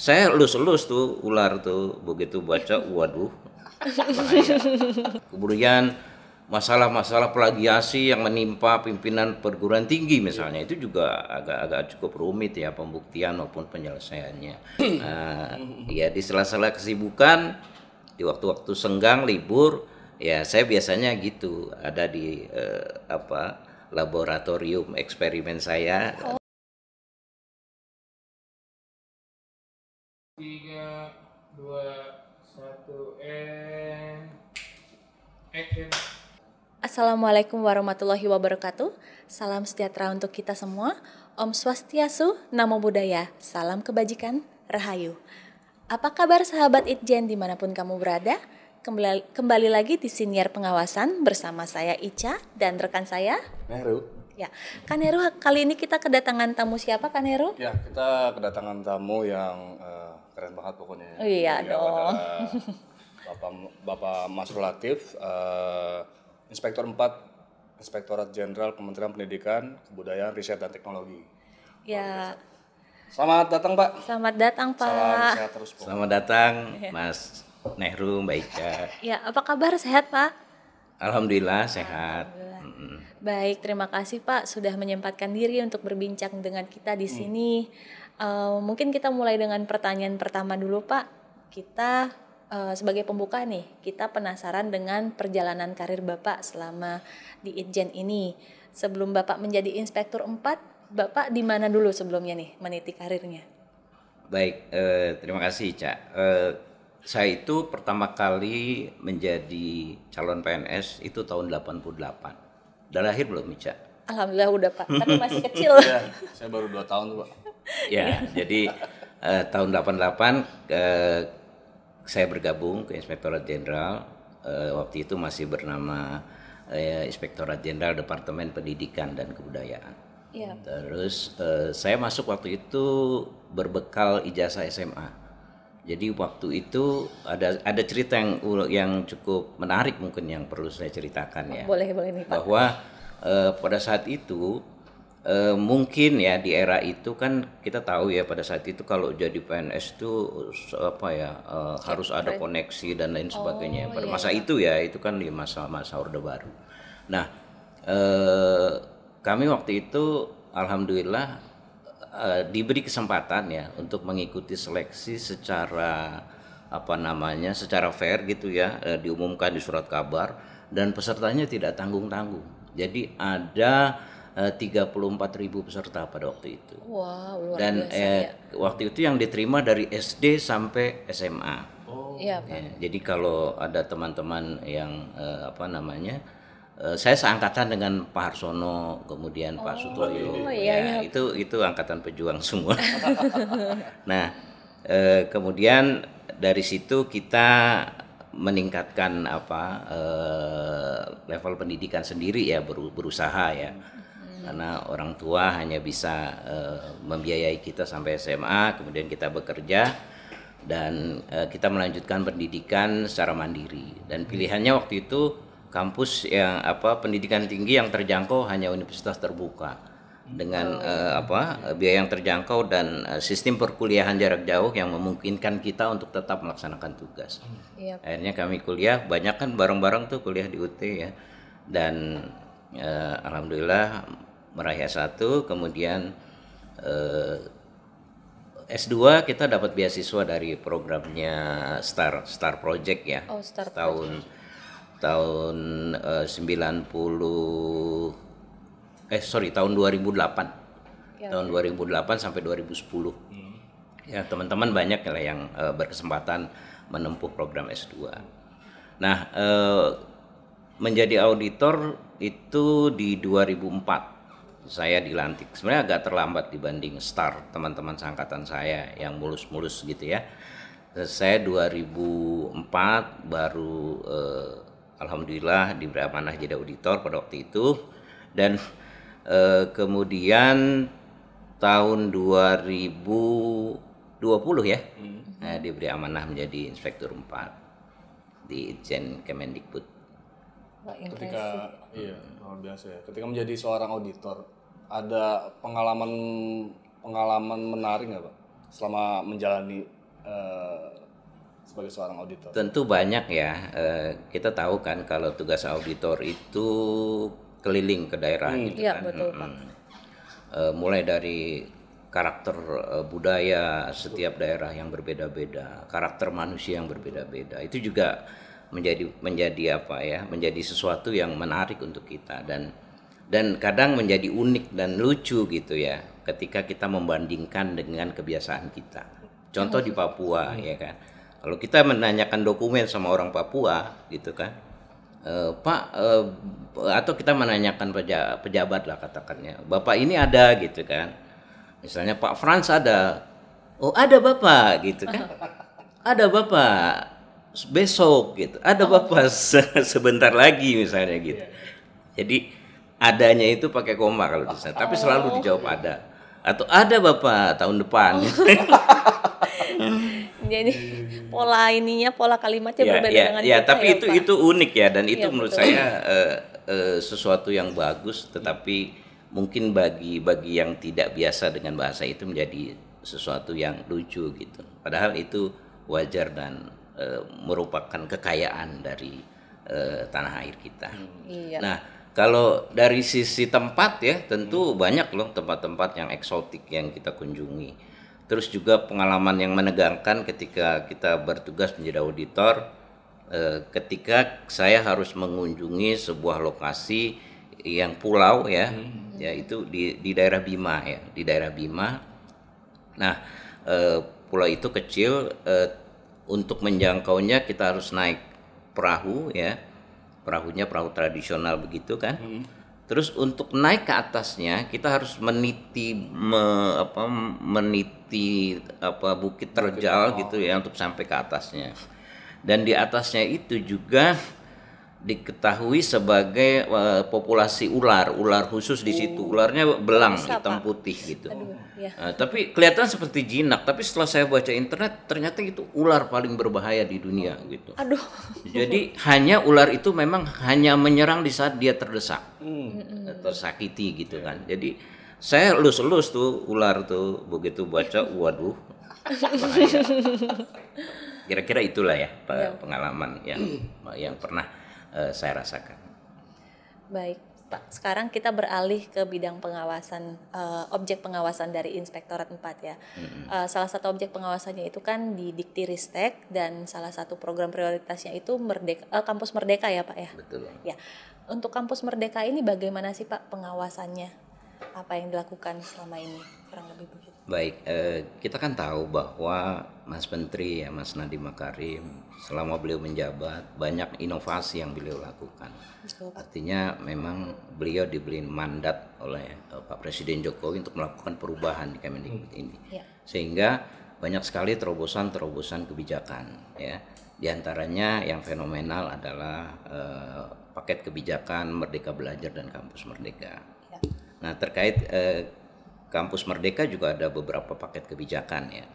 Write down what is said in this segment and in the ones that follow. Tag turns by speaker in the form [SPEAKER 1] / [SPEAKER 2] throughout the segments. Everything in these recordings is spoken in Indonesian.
[SPEAKER 1] Saya lus-lus tuh ular tuh begitu baca waduh. Kemudian masalah-masalah plagiasi yang menimpa pimpinan perguruan tinggi misalnya itu juga agak-agak cukup rumit ya pembuktian maupun penyelesaiannya. Uh, ya di sela-sela kesibukan di waktu-waktu senggang libur ya saya biasanya gitu ada di uh, apa laboratorium eksperimen saya. Oh.
[SPEAKER 2] Assalamualaikum warahmatullahi wabarakatuh Salam sejahtera untuk kita semua Om Swastiastu, Namo Buddhaya Salam kebajikan, Rahayu Apa kabar sahabat Itjen dimanapun kamu berada? Kembali, kembali lagi di Siniar Pengawasan bersama saya Ica dan rekan saya Nehru Ya, Kak Nehru, kali ini kita kedatangan tamu siapa Kak Nehru?
[SPEAKER 3] Ya, kita kedatangan tamu yang uh, keren banget pokoknya. Oh, iya ya, dong. Bapak Bapak Mas Latif, uh, eh, Inspektor 4 Inspektorat Jenderal Kementerian Pendidikan, Kebudayaan, Riset dan Teknologi. Ya. Selamat datang, Pak.
[SPEAKER 2] Selamat datang, Pak. Salam sehat terus, Pak. Selamat
[SPEAKER 1] datang, iya. Mas Nehru, Mbak Ika.
[SPEAKER 2] ya, apa kabar? Sehat, Pak?
[SPEAKER 1] Alhamdulillah sehat. Alhamdulillah.
[SPEAKER 2] Baik, terima kasih Pak sudah menyempatkan diri untuk berbincang dengan kita di hmm. sini. Hmm. Eh, mungkin kita mulai dengan pertanyaan pertama dulu Pak. Kita uh, sebagai pembuka nih, kita penasaran dengan perjalanan karir Bapak selama di Itjen ini. Sebelum Bapak menjadi Inspektur 4, Bapak di mana dulu sebelumnya nih meniti karirnya?
[SPEAKER 1] Baik, eh, terima kasih Cak. Eh, saya itu pertama kali menjadi calon PNS itu tahun 88. Udah lahir belum Cak?
[SPEAKER 2] Alhamdulillah udah Pak, tapi masih kecil. ya,
[SPEAKER 3] saya baru 2 tahun tuh Pak
[SPEAKER 1] ya, iya. jadi uh, tahun 88 uh, eh, saya bergabung ke Inspektorat Jenderal uh, waktu itu masih bernama uh, Inspektorat Jenderal Departemen Pendidikan dan Kebudayaan. Yeah. Terus uh, saya masuk waktu itu berbekal ijazah SMA. Jadi waktu itu ada ada cerita yang yang cukup menarik mungkin yang perlu saya ceritakan ya.
[SPEAKER 2] Boleh boleh nih Pak.
[SPEAKER 1] Bahwa eh, pada saat itu e, mungkin ya di era itu kan kita tahu ya pada saat itu kalau jadi PNS itu apa ya e, harus ada koneksi dan lain sebagainya. Oh, pada iya, masa iya. itu ya itu kan di ya masa-masa Orde Baru. Nah, e, kami waktu itu alhamdulillah e, diberi kesempatan ya untuk mengikuti seleksi secara apa namanya secara fair gitu ya e, diumumkan di surat kabar dan pesertanya tidak tanggung-tanggung. Jadi ada 34 eh, ribu peserta pada waktu itu. Wow, luar Dan eh, ya. waktu itu yang diterima dari SD sampai SMA. Oh. Iya, ya, Pak. ya, jadi kalau ada teman-teman yang eh, apa namanya eh, saya seangkatan dengan Pak Harsono, kemudian oh, Pak Sutoyo, oh, iya, ya, iya. itu itu angkatan pejuang semua. nah, eh, kemudian dari situ kita meningkatkan apa eh, level pendidikan sendiri ya berusaha ya. Hmm karena orang tua hanya bisa uh, membiayai kita sampai SMA, kemudian kita bekerja dan uh, kita melanjutkan pendidikan secara mandiri. Dan hmm. pilihannya waktu itu kampus yang apa pendidikan tinggi yang terjangkau hanya universitas terbuka dengan oh. uh, apa biaya yang terjangkau dan uh, sistem perkuliahan jarak jauh yang memungkinkan kita untuk tetap melaksanakan tugas. Hmm. Yep. Iya. Akhirnya kami kuliah banyak kan bareng-bareng tuh kuliah di UT ya dan uh, alhamdulillah meraih S1 kemudian eh, S2 kita dapat beasiswa dari programnya Star Star Project ya. Oh, Star tahun Project. tahun eh, 90 eh sorry tahun 2008. Ya. Tahun 2008 ya. sampai 2010. Hmm. Ya, teman-teman banyak lah yang eh, berkesempatan menempuh program S2. Nah, eh, menjadi auditor itu di 2004 saya dilantik. Sebenarnya agak terlambat dibanding Star teman-teman sangkatan saya yang mulus-mulus gitu ya. Saya 2004 baru eh, alhamdulillah diberi amanah jadi auditor pada waktu itu dan eh, kemudian tahun 2020 ya hmm. nah, diberi amanah menjadi inspektur 4 di jen Kemendikbud
[SPEAKER 2] Ketika
[SPEAKER 3] iya luar biasa ya. Ketika menjadi seorang auditor, ada pengalaman pengalaman menarik nggak pak selama menjalani uh, sebagai seorang auditor? Tentu
[SPEAKER 1] banyak ya. Uh, kita tahu kan kalau tugas auditor itu keliling ke daerah hmm. gitu ya, kan. Betul, Uh, mulai dari karakter budaya setiap daerah yang berbeda-beda, karakter manusia yang berbeda-beda. Itu juga menjadi menjadi apa ya menjadi sesuatu yang menarik untuk kita dan dan kadang menjadi unik dan lucu gitu ya ketika kita membandingkan dengan kebiasaan kita contoh di Papua ya kan kalau kita menanyakan dokumen sama orang Papua gitu kan e, Pak e, atau kita menanyakan peja, pejabat lah katakannya Bapak ini ada gitu kan misalnya Pak Frans ada oh ada Bapak gitu kan ada Bapak besok gitu. Ada oh. bapak se sebentar lagi misalnya gitu. Iya. Jadi adanya itu pakai koma kalau bisa. tapi selalu oh, dijawab iya. ada. Atau ada bapak tahun depan. Oh.
[SPEAKER 2] Jadi pola ininya, pola kalimatnya ya, berbeda ya, dengan ya, kita. tapi ya, itu Pak. itu
[SPEAKER 1] unik ya dan iya, itu ya, menurut saya uh, uh, sesuatu yang bagus tetapi mungkin bagi bagi yang tidak biasa dengan bahasa itu menjadi sesuatu yang lucu gitu. Padahal itu wajar dan e, merupakan kekayaan dari e, tanah air kita. Hmm. Iya. Nah, kalau dari sisi tempat ya, tentu hmm. banyak loh tempat-tempat yang eksotik yang kita kunjungi. Terus juga pengalaman yang menegangkan ketika kita bertugas menjadi auditor, e, ketika saya harus mengunjungi sebuah lokasi yang pulau ya, hmm. yaitu di di daerah Bima ya, di daerah Bima. Nah, e, pulau itu kecil, e, untuk menjangkaunya kita harus naik perahu ya perahunya perahu tradisional begitu kan hmm. terus untuk naik ke atasnya kita harus meniti me, apa meniti apa bukit terjal bukit gitu ya untuk sampai ke atasnya dan di atasnya itu juga diketahui sebagai uh, populasi ular, ular khusus di situ. Oh. Ularnya belang Bisa, hitam putih gitu. Aduh, ya. uh, tapi kelihatan seperti jinak, tapi setelah saya baca internet ternyata itu ular paling berbahaya di dunia oh. gitu. Aduh. Jadi hanya ular itu memang hanya menyerang di saat dia terdesak.
[SPEAKER 2] Hmm. Eh,
[SPEAKER 1] tersakiti gitu kan. Jadi saya elus-elus tuh ular tuh begitu baca waduh. Kira-kira itulah ya, ya. pengalaman yang yang pernah uh, saya rasakan.
[SPEAKER 2] Baik, Pak. Sekarang kita beralih ke bidang pengawasan uh, objek pengawasan dari Inspektorat 4 ya.
[SPEAKER 1] Mm-hmm. Uh,
[SPEAKER 2] salah satu objek pengawasannya itu kan di Dikti Ristek dan salah satu program prioritasnya itu Merdeka uh, Kampus Merdeka ya, Pak ya. Betul. Ya. Untuk Kampus Merdeka ini bagaimana sih, Pak, pengawasannya? Apa yang dilakukan selama ini? Kurang lebih begitu.
[SPEAKER 1] Baik, eh, kita kan tahu bahwa Mas Menteri ya Mas Nadiem Makarim selama beliau menjabat banyak inovasi yang beliau lakukan. Artinya memang beliau diberi mandat oleh eh, Pak Presiden Jokowi untuk melakukan perubahan di Kemendikbud hmm. ini. Iya. Sehingga banyak sekali terobosan-terobosan kebijakan ya. Di antaranya yang fenomenal adalah eh, paket kebijakan Merdeka Belajar dan Kampus Merdeka. Iya. Nah, terkait eh, kampus Merdeka juga ada beberapa paket kebijakan ya.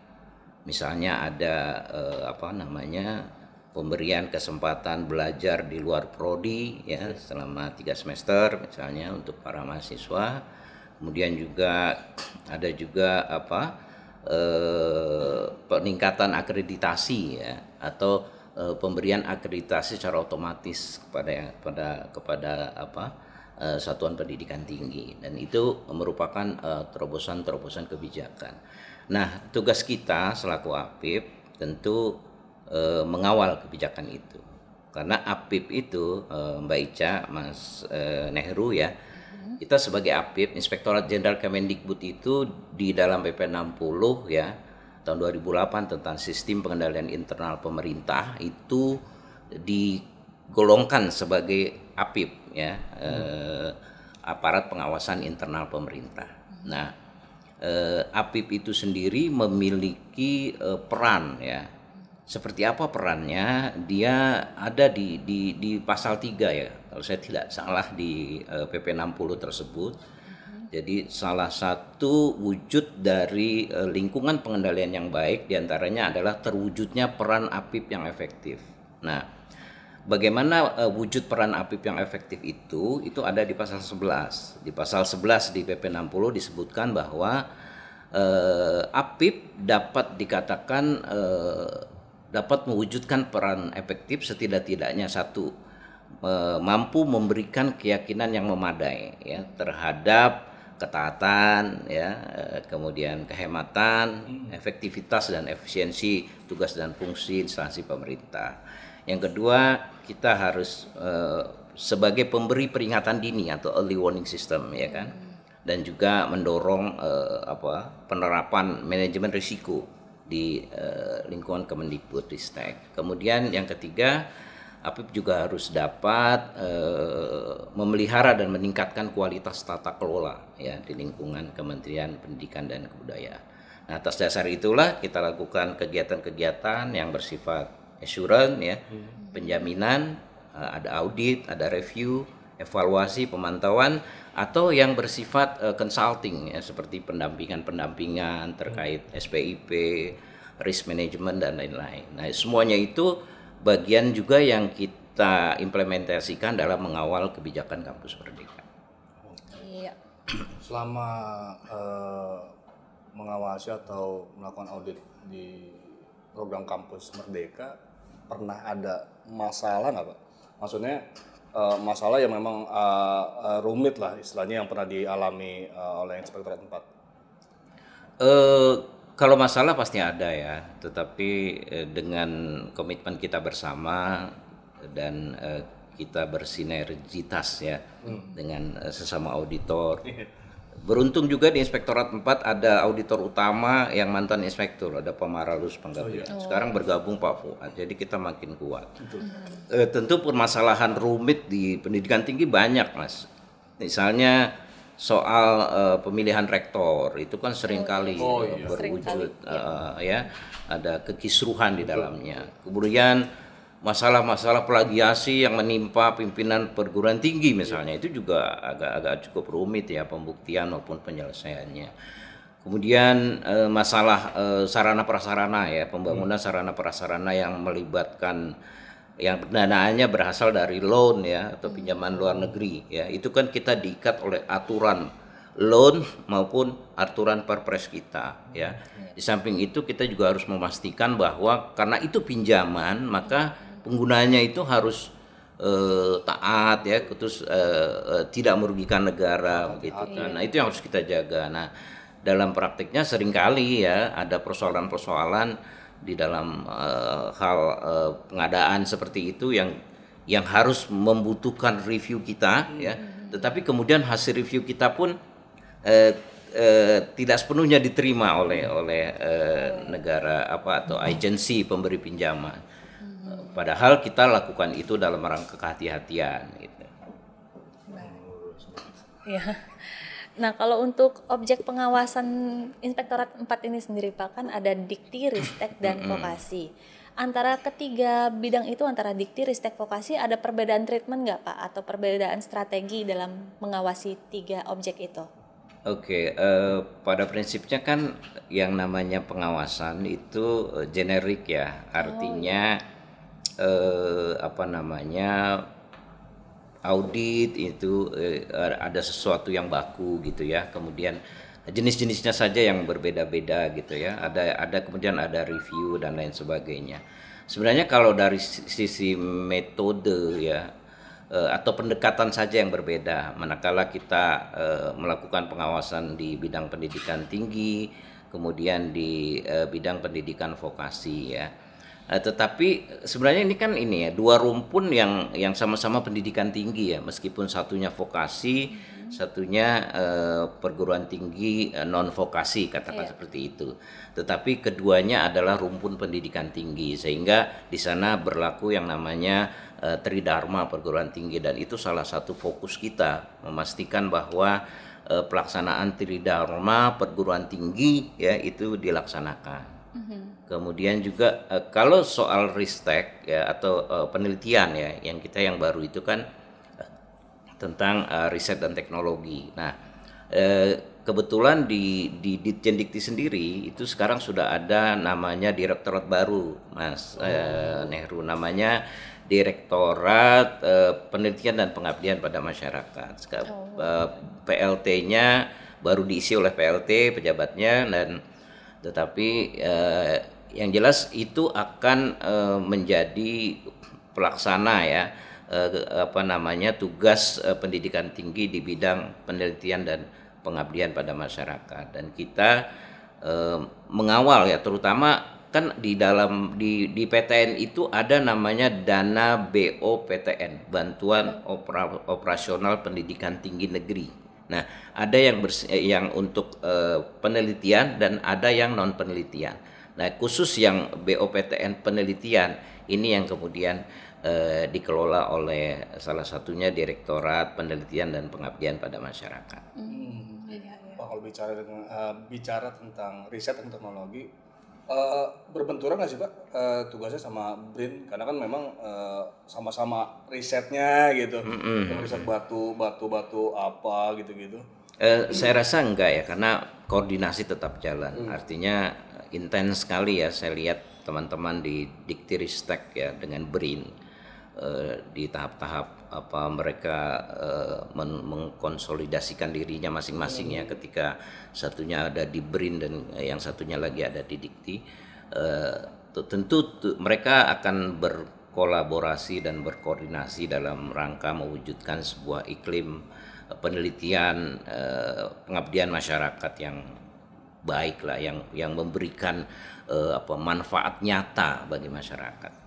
[SPEAKER 1] Misalnya ada eh, apa namanya pemberian kesempatan belajar di luar prodi ya selama tiga semester misalnya untuk para mahasiswa. Kemudian juga ada juga apa eh, peningkatan akreditasi ya atau eh, pemberian akreditasi secara otomatis kepada kepada kepada apa Eh, satuan pendidikan tinggi dan itu merupakan eh, terobosan-terobosan uh, kebijakan. Nah, tugas kita selaku APIP tentu uh, mengawal kebijakan itu. Karena APIP itu uh, Mbak Ica, Mas uh, Nehru ya, mm-hmm. kita sebagai APIP, Inspektorat Jenderal Kemendikbud itu di dalam PP 60 ya tahun 2008 tentang sistem pengendalian internal pemerintah itu digolongkan sebagai APIP ya hmm. eh, aparat pengawasan internal pemerintah. Hmm. Nah, eh, APIP itu sendiri memiliki eh, peran ya. Seperti apa perannya? Dia ada di di di pasal 3 ya. Kalau saya tidak salah di eh, PP 60 tersebut. Hmm. Jadi salah satu wujud dari eh, lingkungan pengendalian yang baik diantaranya adalah terwujudnya peran APIP yang efektif. Nah, bagaimana uh, wujud peran APIP yang efektif itu itu ada di pasal 11. Di pasal 11 di PP 60 disebutkan bahwa uh, eh, APIP dapat dikatakan uh, dapat mewujudkan peran efektif setidak-tidaknya satu uh, mampu memberikan keyakinan yang memadai ya terhadap ketaatan ya kemudian kehematan efektivitas dan efisiensi tugas dan fungsi instansi pemerintah yang kedua, kita harus eh, sebagai pemberi peringatan dini atau early warning system ya kan. Dan juga mendorong uh, apa penerapan manajemen risiko di uh, lingkungan Ristek. Kemudian yang ketiga, Apip juga harus dapat uh, memelihara dan meningkatkan kualitas tata kelola ya di lingkungan Kementerian Pendidikan dan Kebudayaan. Nah, atas dasar itulah kita lakukan kegiatan-kegiatan yang bersifat assurance ya, iya. penjaminan, eh, ada audit, ada review, evaluasi, pemantauan atau yang bersifat uh, consulting ya seperti pendampingan-pendampingan terkait iya. SPIP, risk management dan lain-lain. Nah, semuanya itu bagian juga yang kita implementasikan dalam mengawal kebijakan kampus merdeka.
[SPEAKER 3] Iya. Selama uh, mengawasi atau melakukan audit di program kampus merdeka pernah ada masalah nggak pak? Maksudnya uh, masalah yang memang uh, uh, rumit lah istilahnya yang pernah dialami uh, oleh Inspektorat 4? Uh,
[SPEAKER 1] kalau masalah pasti ada ya, tetapi uh, dengan komitmen kita bersama dan uh, kita bersinergitas ya hmm. dengan uh, sesama auditor. Iya. Beruntung juga di Inspektorat 4 ada auditor utama yang mantan inspektur, ada Pak Maralus Oh, iya. Sekarang bergabung Pak Fuad, jadi kita makin kuat. Betul. E, tentu permasalahan rumit di pendidikan tinggi banyak, Mas. Misalnya soal uh, pemilihan rektor itu kan seringkali oh, iya. Oh, iya. berwujud sering kali, eh, iya. uh, ya ada kekisruhan di dalamnya. Kemudian masalah-masalah plagiasi yang menimpa pimpinan perguruan tinggi misalnya itu juga agak-agak cukup rumit ya pembuktian maupun penyelesaiannya. Kemudian eh, masalah eh, sarana prasarana ya pembangunan sarana prasarana yang melibatkan yang pendanaannya berasal dari loan ya atau pinjaman luar negeri ya itu kan kita diikat oleh aturan loan maupun aturan perpres kita ya di samping itu kita juga harus memastikan bahwa karena itu pinjaman maka penggunanya itu harus uh, taat ya terus uh, uh, tidak merugikan negara begitu kan. Nah, itu yang harus kita jaga. Nah, dalam praktiknya seringkali ya ada persoalan-persoalan di dalam uh, hal uh, pengadaan seperti itu yang yang harus membutuhkan review kita ya. hmm. ya tetapi kemudian hasil review kita pun uh, tidak sepenuhnya diterima oleh oleh negara apa atau hmm. agensi pemberi pinjaman Padahal kita lakukan itu dalam rangka kehati-hatian gitu.
[SPEAKER 2] Ya. Nah, kalau untuk objek pengawasan Inspektorat 4 ini sendiri Pak kan ada dikti, ristek dan vokasi. Antara ketiga bidang itu antara dikti, ristek, vokasi ada perbedaan treatment nggak Pak atau perbedaan strategi dalam mengawasi tiga objek itu?
[SPEAKER 1] Oke, okay, uh, eh, pada prinsipnya kan yang namanya pengawasan itu eh, generik ya, artinya oh, iya eh, apa namanya audit itu eh, ada sesuatu yang baku gitu ya kemudian jenis-jenisnya saja yang berbeda-beda gitu ya ada ada kemudian ada review dan lain sebagainya sebenarnya kalau dari sisi metode ya eh, atau pendekatan saja yang berbeda manakala kita eh, melakukan pengawasan di bidang pendidikan tinggi kemudian di eh, bidang pendidikan vokasi ya Eh, tetapi eh, sebenarnya ini kan ini ya dua rumpun yang yang sama-sama pendidikan tinggi ya meskipun satunya vokasi hmm satunya uh, perguruan tinggi uh, non vokasi katakan yeah. seperti itu tetapi keduanya adalah rumpun pendidikan tinggi sehingga di sana berlaku yang namanya uh, tridharma perguruan tinggi dan itu salah satu fokus kita memastikan bahwa uh, pelaksanaan tridharma perguruan tinggi ya itu dilaksanakan Kemudian juga uh, kalau soal ristek ya atau uh, penelitian ya yang kita yang baru itu kan uh, tentang uh, riset dan teknologi. Nah, uh, kebetulan di di Ditjen Dikti sendiri itu sekarang sudah ada namanya direktorat baru, Mas oh. uh, Nehru namanya Direktorat uh, Penelitian dan Pengabdian pada Masyarakat. oh. uh, PLT-nya baru diisi oleh PLT pejabatnya dan tetapi eh, yang jelas itu akan eh, menjadi pelaksana ya eh, apa namanya tugas eh, pendidikan tinggi di bidang penelitian dan pengabdian pada masyarakat dan kita eh, mengawal ya terutama kan di dalam di di PTN itu ada namanya dana BOPTN bantuan Opera, operasional pendidikan tinggi negeri Nah, ada yang bers eh, yang untuk uh, penelitian dan ada yang non penelitian. Nah, khusus yang BOPTN penelitian ini yang kemudian uh, dikelola oleh salah satunya Direktorat Penelitian dan Pengabdian pada Masyarakat.
[SPEAKER 3] Hmm. Iya, iya. kalau bicara dengan uh, bicara tentang riset dan teknologi, Uh, berbenturan nggak sih pak uh, tugasnya sama Brin karena kan memang sama eh, sama-sama risetnya
[SPEAKER 1] gitu mm-hmm. riset
[SPEAKER 3] batu batu batu apa gitu gitu
[SPEAKER 1] uh, saya rasa enggak ya karena koordinasi tetap jalan mm. artinya intens sekali ya saya lihat teman-teman di Diktiristek ya dengan Brin uh, di tahap-tahap apa mereka uh, mengkonsolidasikan dirinya masing-masing ya ketika satunya ada di Brin dan yang satunya lagi ada di Dikti uh, tentu mereka akan berkolaborasi dan berkoordinasi dalam rangka mewujudkan sebuah iklim penelitian uh, pengabdian masyarakat yang baik lah yang yang memberikan uh, apa manfaat nyata bagi masyarakat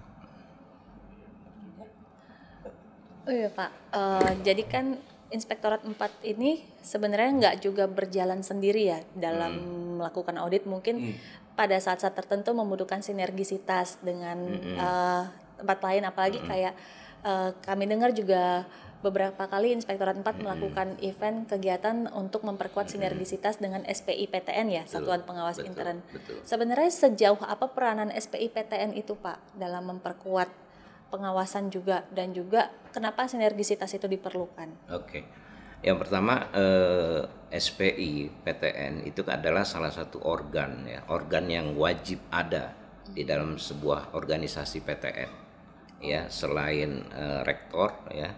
[SPEAKER 2] Oh iya Pak, uh, jadi kan Inspektorat 4 ini sebenarnya nggak juga berjalan sendiri ya dalam hmm. melakukan audit mungkin hmm. pada saat-saat tertentu membutuhkan sinergisitas dengan hmm. uh, tempat lain apalagi hmm. kayak uh, kami dengar juga beberapa kali Inspektorat 4 hmm. melakukan event kegiatan untuk memperkuat hmm. sinergisitas dengan SPI PTN ya betul, Satuan Pengawas betul, Intern. Betul. Sebenarnya sejauh apa peranan SPI PTN itu Pak dalam memperkuat pengawasan juga dan juga kenapa sinergisitas itu diperlukan.
[SPEAKER 1] Oke. Okay. Yang pertama eh, SPI PTN itu adalah salah satu organ ya, organ yang wajib ada di dalam sebuah organisasi PTN. Ya, selain eh, rektor ya,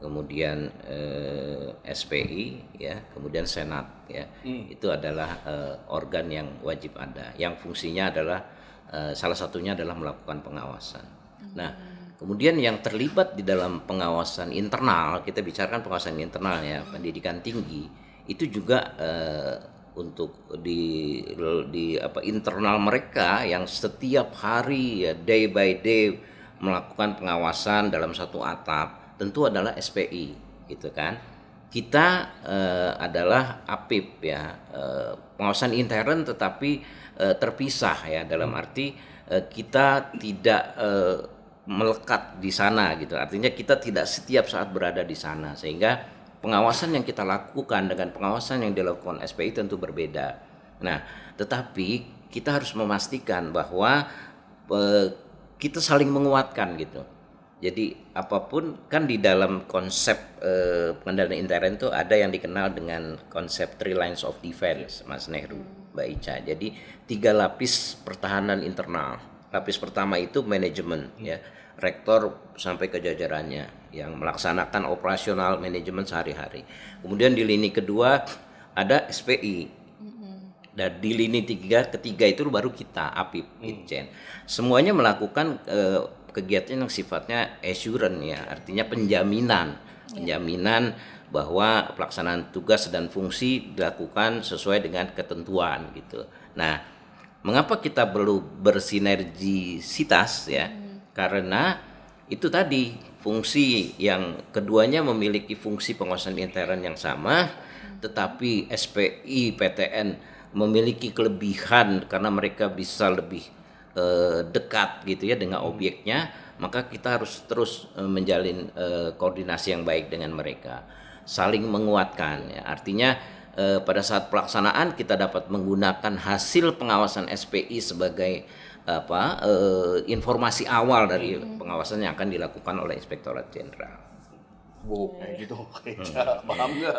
[SPEAKER 1] kemudian eh, SPI ya, kemudian senat ya. Hmm. Itu adalah eh, organ yang wajib ada yang fungsinya adalah eh, salah satunya adalah melakukan pengawasan. Hmm. Nah, Kemudian yang terlibat di dalam pengawasan internal, kita bicarakan pengawasan internal ya, pendidikan tinggi itu juga eh, untuk di di apa internal mereka yang setiap hari ya day by day melakukan pengawasan dalam satu atap tentu adalah SPI gitu kan. Kita eh, adalah APIP ya, eh, pengawasan intern tetapi eh, terpisah ya dalam arti eh, kita tidak eh, melekat di sana gitu. Artinya kita tidak setiap saat berada di sana sehingga pengawasan yang kita lakukan dengan pengawasan yang dilakukan SPI tentu berbeda. Nah, tetapi kita harus memastikan bahwa eh, kita saling menguatkan gitu. Jadi apapun kan di dalam konsep eh, pengendalian intern itu ada yang dikenal dengan konsep three lines of defense, Mas Nehru, Mbak Ica. Jadi tiga lapis pertahanan internal lapis pertama itu manajemen hmm. ya rektor sampai ke jajarannya yang melaksanakan operasional manajemen sehari-hari kemudian di lini kedua ada SPI hmm. dan di lini tiga ketiga itu baru kita API hmm. chain semuanya melakukan eh, kegiatan yang sifatnya assurance ya artinya penjaminan ya. penjaminan bahwa pelaksanaan tugas dan fungsi dilakukan sesuai dengan ketentuan gitu nah Mengapa kita perlu bersinergisitas ya? Hmm. Karena itu tadi fungsi yang keduanya memiliki fungsi pengawasan intern yang sama, hmm. tetapi SPI PTN memiliki kelebihan karena mereka bisa lebih eh, dekat gitu ya dengan hmm. obyeknya maka kita harus terus eh, menjalin eh, koordinasi yang baik dengan mereka, saling menguatkan. Ya. Artinya eh, pada saat pelaksanaan kita dapat menggunakan hasil pengawasan SPI sebagai apa eh, informasi awal dari hmm. pengawasan yang akan dilakukan oleh Inspektorat Jenderal.
[SPEAKER 3] Wow, kayak gitu kayak hmm. paham nggak?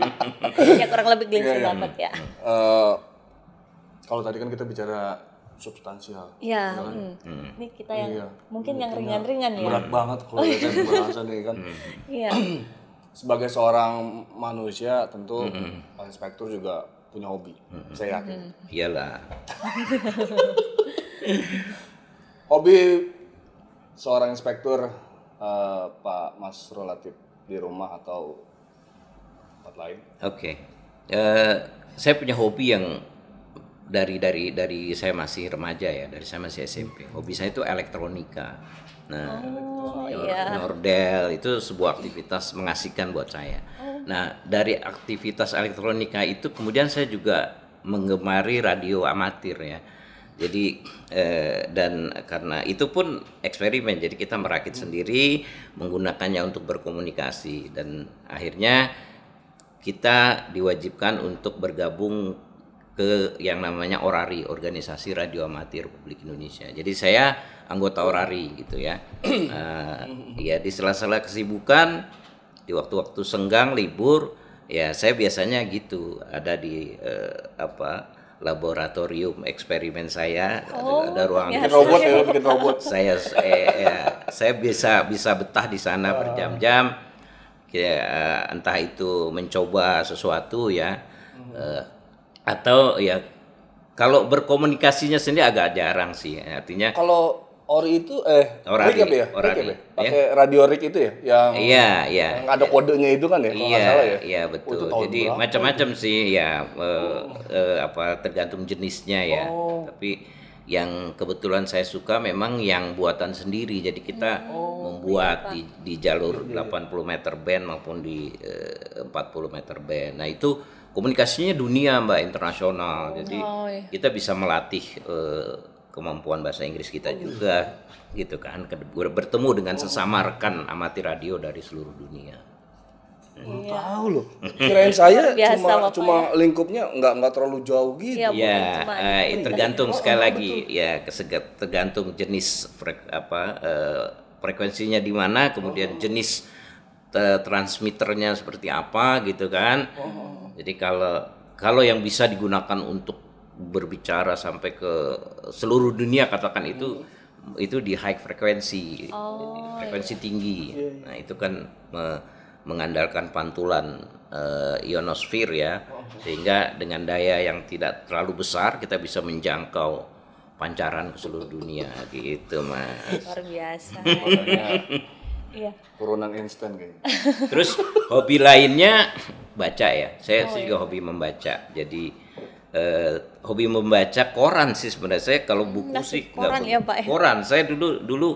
[SPEAKER 3] ya kurang lebih gini banget iya, iya. ya. Uh, kalau tadi kan kita bicara substansial. Iya. Ya, kan? hmm. Ini kita yang iya. mungkin yang iya. ringan-ringan ya. Berat banget kalau kita bahasannya kan. Iya. sebagai seorang manusia tentu mm-hmm. Pak Inspektur juga punya hobi. Mm-hmm. Saya yakin. Mm-hmm. Iyalah. hobi seorang inspektur uh, Pak Mas Relatif di rumah atau tempat lain?
[SPEAKER 1] Oke. Okay. Uh, eh, saya punya hobi yang dari dari dari saya masih remaja ya, dari saya masih SMP. Hobi saya itu elektronika. Nah, oh, yeah. Iya. Nordel itu sebuah aktivitas mengasihkan buat saya. Oh. Nah, dari aktivitas elektronika itu kemudian saya juga menggemari radio amatir ya. Jadi eh, dan karena itu pun eksperimen. Jadi kita merakit hmm. sendiri menggunakannya untuk berkomunikasi dan akhirnya kita diwajibkan untuk bergabung ke yang namanya Orari, Organisasi Radio Amatir Republik Indonesia. Jadi saya anggota Orari gitu ya. uh, ya di sela-sela kesibukan, di waktu-waktu senggang, libur, ya saya biasanya gitu ada di uh, apa laboratorium eksperimen saya oh, ada, ruang bikin robot ya bikin robot saya eh, ya, saya bisa bisa betah di sana ah. berjam-jam ya, entah itu mencoba sesuatu ya Uh. uh, atau ya kalau berkomunikasinya sendiri agak jarang sih artinya
[SPEAKER 3] kalau ori itu eh ori ya? rig ya ya? pakai ya? radio rig itu ya yang iya iya yang ada kodenya itu kan ya kalau iya, salah ya iya
[SPEAKER 1] betul oh, jadi macam-macam sih ya eh, oh. eh, apa tergantung jenisnya ya oh. tapi yang kebetulan saya suka memang yang buatan sendiri jadi kita oh, membuat di, di jalur 80 iya, iya. meter band maupun di eh, 40 meter band nah itu komunikasinya dunia mbak internasional oh, jadi oh, iya. kita bisa melatih uh, kemampuan bahasa Inggris kita oh, iya. juga gitu kan bertemu dengan oh, sesama rekan amati radio dari seluruh dunia
[SPEAKER 3] Hmm. Iya. Tahu loh. Kirain saya Biasa, cuma bapaknya. cuma ya. lingkupnya nggak nggak terlalu jauh gitu. ya, ya, eh, tergantung sekali oh, lagi
[SPEAKER 1] betul. ya keseget tergantung jenis frek, apa uh, frekuensinya di mana, kemudian oh. jenis eh, transmitternya seperti apa gitu kan. Oh. Jadi kalau kalau yang bisa digunakan untuk berbicara sampai ke seluruh dunia katakan itu hmm. itu di high frekuensi oh, frekuensi iya. tinggi. Okay. Iya, iya. Nah, itu kan me mengandalkan pantulan uh, eh, ionosfer ya. Sehingga dengan daya yang tidak terlalu besar kita bisa menjangkau pancaran ke seluruh dunia gitu, Mas. Luar biasa. Iya. Turunan instan kayaknya. Terus hobi lainnya baca ya. Saya oh, iya. juga iya. hobi membaca. Jadi eh, hobi membaca koran sih sebenarnya. Saya kalau buku Nasi, sih koran enggak, ya, Pak. Ya? Koran. Saya dulu dulu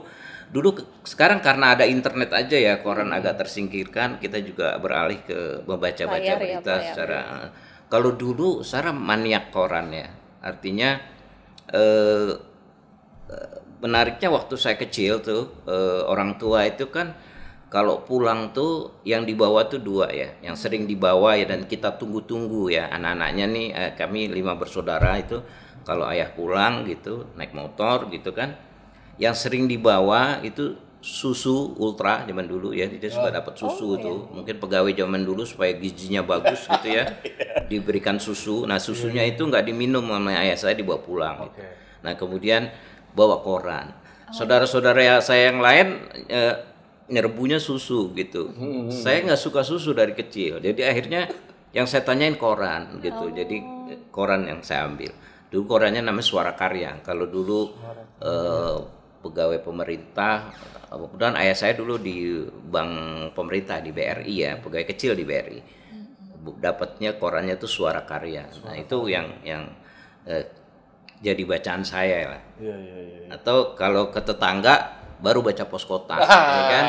[SPEAKER 1] dulu sekarang karena ada internet aja ya koran hmm. agak tersingkirkan kita juga beralih ke membaca-baca ya, berita ya, secara eh, kalau dulu secara maniak koran ya artinya eh, eh menariknya waktu saya kecil tuh eh, orang tua itu kan kalau pulang tuh yang dibawa tuh dua ya, yang sering dibawa ya dan kita tunggu-tunggu ya anak-anaknya nih eh, kami lima bersaudara itu kalau ayah pulang gitu naik motor gitu kan, yang sering dibawa itu susu ultra zaman dulu ya dia suka oh. dapat susu oh, tuh iya. mungkin pegawai zaman dulu supaya gizinya bagus gitu ya iya. diberikan susu nah susunya iya, iya. itu nggak diminum sama ayah saya dibawa pulang gitu. okay. nah kemudian bawa koran. Oh, Saudara-saudara ya, saya yang lain eh, nyerbunya susu gitu. Hmm, hmm, hmm. Saya nggak suka susu dari kecil. Jadi akhirnya yang saya tanyain koran gitu. Oh. Jadi eh, koran yang saya ambil. Dulu korannya namanya Suara Karya. Kalau dulu eh, pegawai pemerintah kemudian ayah saya dulu di bank pemerintah di BRI ya pegawai kecil di BRI hmm, dapatnya korannya itu suara karya nah, suara nah itu yang yang eh, jadi bacaan saya lah.
[SPEAKER 3] Ya, iya, iya. ya.
[SPEAKER 1] Atau kalau ke tetangga baru baca pos kota, ah, ya kan?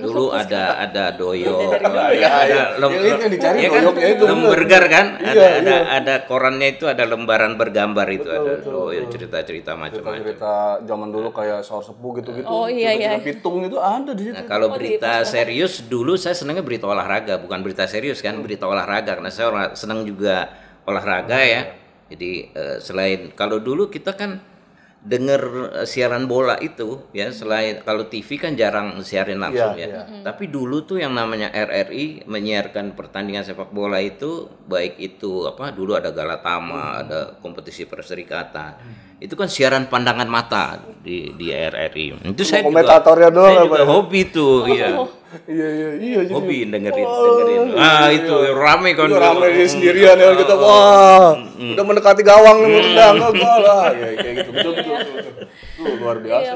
[SPEAKER 1] Dulu ada ada doyok, ada, ya, ada iya. ya, kan? lembergar kan? Iya, ada iya. ada ada korannya itu ada lembaran bergambar itu betul, ada betul, doyok cerita-cerita macam-macam. Cerita zaman dulu kayak saur sepuh gitu-gitu. Oh iya
[SPEAKER 3] iya. Pitung itu ada di situ. Nah, kalau oh, berita
[SPEAKER 1] serius dulu saya senangnya berita olahraga, bukan berita serius kan, hmm. berita olahraga karena saya senang juga olahraga ya jadi eh, selain kalau dulu kita kan dengar eh, siaran bola itu ya hmm. selain kalau TV kan jarang siarin langsung yeah, ya. Yeah. Hmm. Tapi dulu tuh yang namanya RRI menyiarkan pertandingan sepak bola itu baik itu apa dulu ada Galatama, hmm ada kompetisi perserikatan. hmm Itu kan siaran pandangan mata di di RRI. Itu saya komentatornya juga, doang saya juga ya? hobi tuh iya. oh. ya. Iya iya iya. Hobi gitu. dengerin oh, dengerin. Iya, ah iya. itu rame kan. Itu iya, rame di hmm. sendirian ya kita hmm. wah
[SPEAKER 3] hmm. udah mendekati gawang nih mendang oh, lah. Iya
[SPEAKER 2] kayak gitu betul betul betul. Tuh luar biasa.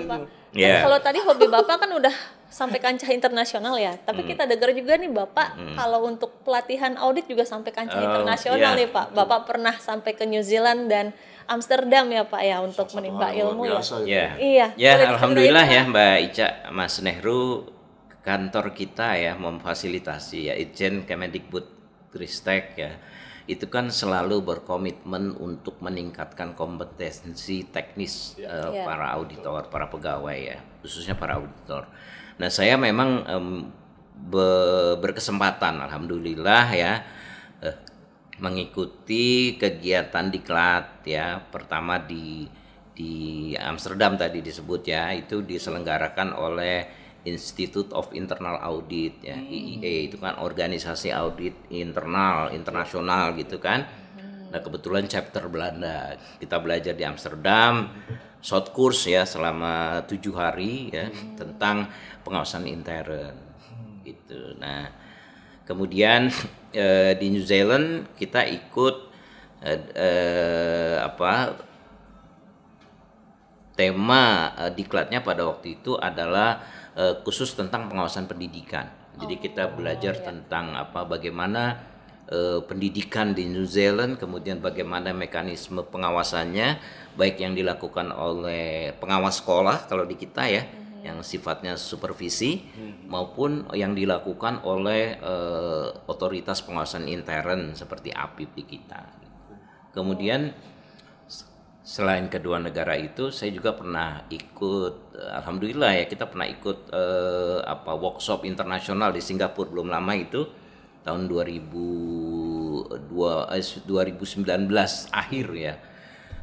[SPEAKER 2] Iya, Kalau tadi hobi bapak kan udah sampai kancah internasional ya. Tapi mm. kita dengar juga nih Bapak mm. kalau untuk pelatihan audit juga sampai kancah oh, internasional yeah. nih Pak. Bapak pernah sampai ke New Zealand dan Amsterdam ya Pak ya untuk menimba ilmu ya. Iya. Ya,
[SPEAKER 1] ya. ya alhamdulillah ya Mbak Ica Mas Nehru kantor kita ya memfasilitasi ya izin Kemendikbud Ristek ya itu kan selalu berkomitmen untuk meningkatkan kompetensi teknis ya. Uh, para auditor, para pegawai ya, khususnya para auditor. Nah, saya memang um, be berkesempatan alhamdulillah ya uh, mengikuti kegiatan diklat ya, pertama di di Amsterdam tadi disebut ya, itu diselenggarakan oleh Institute of Internal Audit ya hmm. IIA itu kan organisasi audit internal internasional gitu kan hmm. nah kebetulan chapter Belanda kita belajar di Amsterdam short course ya selama tujuh hari ya hmm. tentang pengawasan intern gitu nah kemudian eh, di New Zealand kita ikut eh, eh, apa tema uh, diklatnya pada waktu itu adalah uh, khusus tentang pengawasan pendidikan. Jadi oh, kita belajar oh, tentang apa bagaimana uh, pendidikan di New Zealand, kemudian bagaimana mekanisme pengawasannya, baik yang dilakukan oleh pengawas sekolah kalau di kita ya, hmm. yang sifatnya supervisi hmm. maupun yang dilakukan oleh uh, otoritas pengawasan intern seperti APIP di kita. Kemudian selain kedua negara itu saya juga pernah ikut eh, alhamdulillah ya kita pernah ikut eh, apa workshop internasional di Singapura belum lama itu tahun 2019 eh, akhir ya.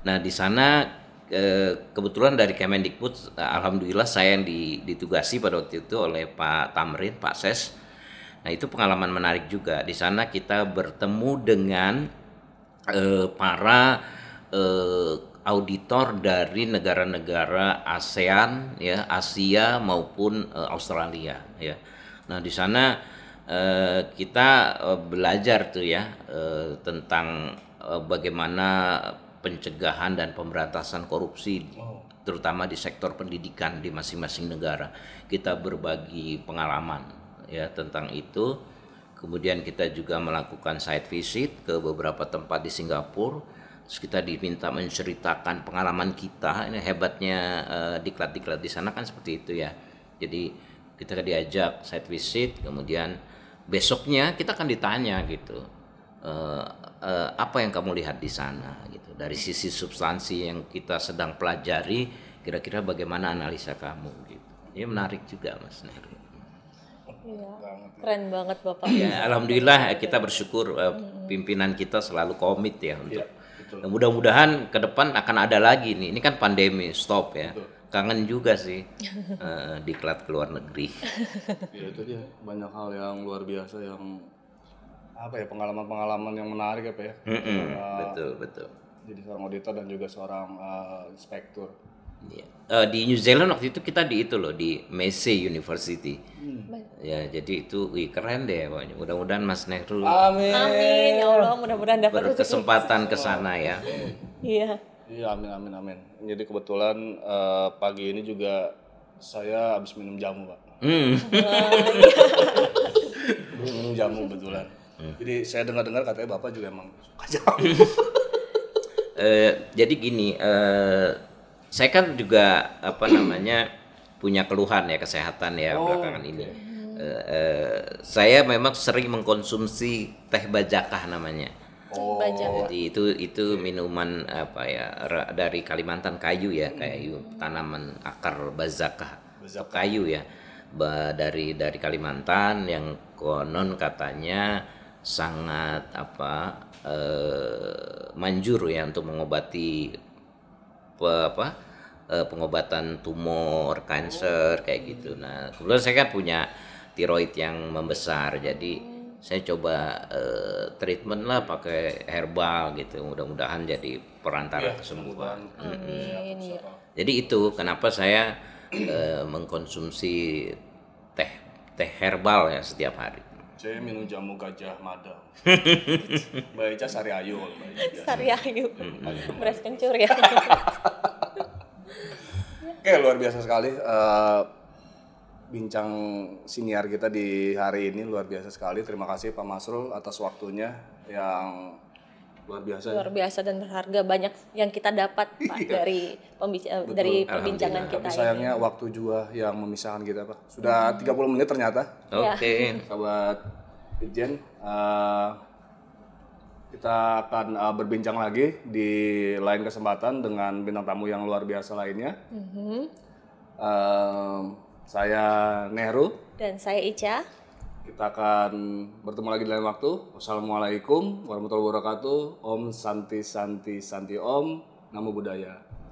[SPEAKER 1] Nah, di sana eh, kebetulan dari Kemendikbud alhamdulillah saya yang ditugasi pada waktu itu oleh Pak Tamrin, Pak Ses. Nah, itu pengalaman menarik juga. Di sana kita bertemu dengan eh, para auditor dari negara-negara ASEAN ya Asia maupun uh, Australia ya nah di sana uh, kita uh, belajar tuh ya uh, tentang uh, bagaimana pencegahan dan pemberantasan korupsi terutama di sektor pendidikan di masing-masing negara kita berbagi pengalaman ya tentang itu kemudian kita juga melakukan site visit ke beberapa tempat di Singapura terus kita diminta menceritakan pengalaman kita ini hebatnya uh, diklat-diklat di sana kan seperti itu ya jadi kita diajak site visit kemudian besoknya kita akan ditanya gitu uh, uh, apa yang kamu lihat di sana gitu dari sisi substansi yang kita sedang pelajari kira-kira bagaimana analisa kamu gitu ini menarik juga mas Neri
[SPEAKER 2] Iya. Ya. Keren banget Bapak. Ya, alhamdulillah
[SPEAKER 1] kita bersyukur pimpinan kita selalu komit ya untuk ya mudah-mudahan ke depan akan ada lagi nih. Ini kan pandemi, stop ya. Betul. Kangen juga sih uh, eh, diklat ke luar negeri. ya itu dia banyak hal
[SPEAKER 3] yang luar biasa yang apa ya pengalaman-pengalaman yang menarik apa ya. Mm -mm. Uh, betul betul. Jadi seorang auditor dan juga seorang uh, inspektur
[SPEAKER 1] uh, di New Zealand waktu itu kita di itu loh di Massey University. Hmm. Ya jadi itu wih, keren deh pokoknya. Mudah-mudahan Mas Nehru. Amin. Amin ya Allah
[SPEAKER 2] mudah-mudahan dapat kesempatan
[SPEAKER 1] ke sana ya.
[SPEAKER 2] Iya.
[SPEAKER 3] Iya amin amin amin. Jadi kebetulan uh, pagi ini juga saya habis minum jamu pak. Hmm. minum jamu kebetulan. Hmm. Jadi saya dengar-dengar katanya bapak juga emang
[SPEAKER 1] suka jamu. uh, jadi gini. Uh, saya kan juga apa namanya punya keluhan ya kesehatan ya oh, belakangan okay. ini. Uh, uh, saya memang sering mengkonsumsi teh bajakah namanya.
[SPEAKER 2] Oh. Jadi
[SPEAKER 1] itu itu minuman apa ya dari Kalimantan kayu ya kayu tanaman akar bazakah atau kayu ya ba, dari dari Kalimantan yang konon katanya sangat apa eh, manjur ya untuk mengobati apa, apa uh, pengobatan tumor, kanker kayak gitu. Nah, kemudian saya kan punya tiroid yang membesar, jadi saya coba uh, treatment lah pakai herbal gitu. Mudah-mudahan jadi perantara iya, kesembuhan. Iya, iya. Jadi itu kenapa saya uh, mengkonsumsi teh teh herbal ya setiap hari.
[SPEAKER 3] Saya minum jamu gajah mada. Baca Ica sari ayu Sari ayu. Beras
[SPEAKER 2] kencur ya. Oke, okay,
[SPEAKER 3] luar biasa sekali uh, bincang siniar kita di hari ini luar biasa sekali. Terima kasih Pak Masrul atas waktunya yang luar biasa. Luar biasa
[SPEAKER 2] dan berharga banyak yang kita dapat Pak iya. dari pembicara eh, dari perbincangan kita. Tapi
[SPEAKER 3] sayangnya ini. waktu juga yang memisahkan kita Pak. Sudah hmm. 30 menit ternyata. Iya. Oke. Okay. Sahabat Jen uh, eh, kita akan uh, berbincang lagi di lain kesempatan dengan bintang tamu yang luar biasa lainnya. Mm-hmm. Uh, saya Nehru.
[SPEAKER 2] Dan saya Ica.
[SPEAKER 3] Kita akan bertemu lagi di lain waktu. Wassalamualaikum warahmatullahi wabarakatuh. Om Santi Santi Santi Om. Namo Buddhaya.